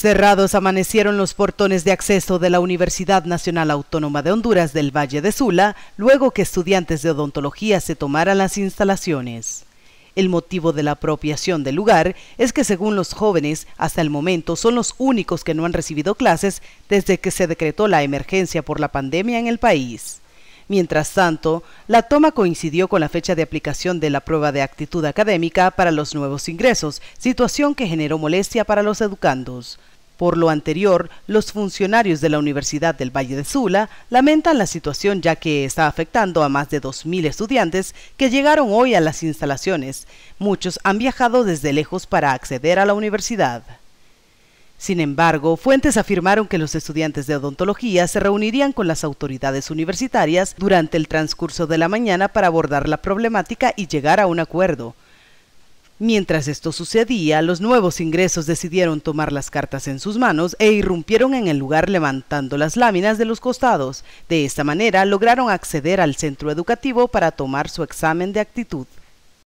Cerrados amanecieron los portones de acceso de la Universidad Nacional Autónoma de Honduras del Valle de Sula, luego que estudiantes de odontología se tomaran las instalaciones. El motivo de la apropiación del lugar es que según los jóvenes, hasta el momento son los únicos que no han recibido clases desde que se decretó la emergencia por la pandemia en el país. Mientras tanto, la toma coincidió con la fecha de aplicación de la prueba de actitud académica para los nuevos ingresos, situación que generó molestia para los educandos. Por lo anterior, los funcionarios de la Universidad del Valle de Sula lamentan la situación ya que está afectando a más de 2.000 estudiantes que llegaron hoy a las instalaciones. Muchos han viajado desde lejos para acceder a la universidad. Sin embargo, fuentes afirmaron que los estudiantes de odontología se reunirían con las autoridades universitarias durante el transcurso de la mañana para abordar la problemática y llegar a un acuerdo. Mientras esto sucedía, los nuevos ingresos decidieron tomar las cartas en sus manos e irrumpieron en el lugar levantando las láminas de los costados. De esta manera lograron acceder al centro educativo para tomar su examen de actitud.